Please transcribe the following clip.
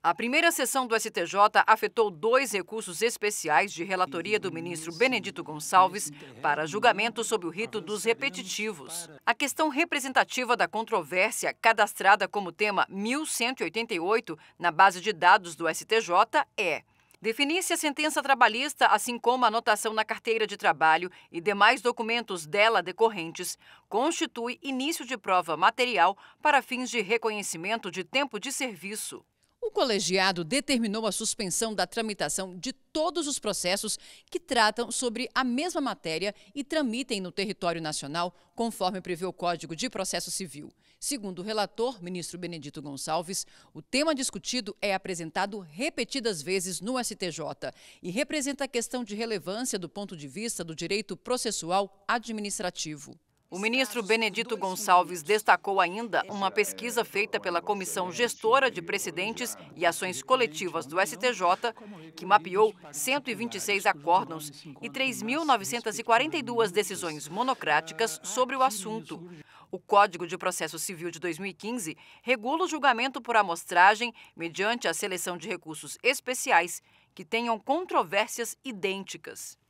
A primeira sessão do STJ afetou dois recursos especiais de relatoria do ministro Benedito Gonçalves é para né? julgamento sob o rito dos repetitivos. A questão representativa da controvérsia, cadastrada como tema 1188 na base de dados do STJ, é. Definir se a sentença trabalhista, assim como a anotação na carteira de trabalho e demais documentos dela decorrentes, constitui início de prova material para fins de reconhecimento de tempo de serviço. O colegiado determinou a suspensão da tramitação de todos os processos que tratam sobre a mesma matéria e tramitem no território nacional, conforme prevê o Código de Processo Civil. Segundo o relator, ministro Benedito Gonçalves, o tema discutido é apresentado repetidas vezes no STJ e representa questão de relevância do ponto de vista do direito processual administrativo. O ministro Benedito Gonçalves destacou ainda uma pesquisa feita pela Comissão Gestora de Precedentes e Ações Coletivas do STJ, que mapeou 126 acórdãos e 3.942 decisões monocráticas sobre o assunto. O Código de Processo Civil de 2015 regula o julgamento por amostragem mediante a seleção de recursos especiais que tenham controvérsias idênticas.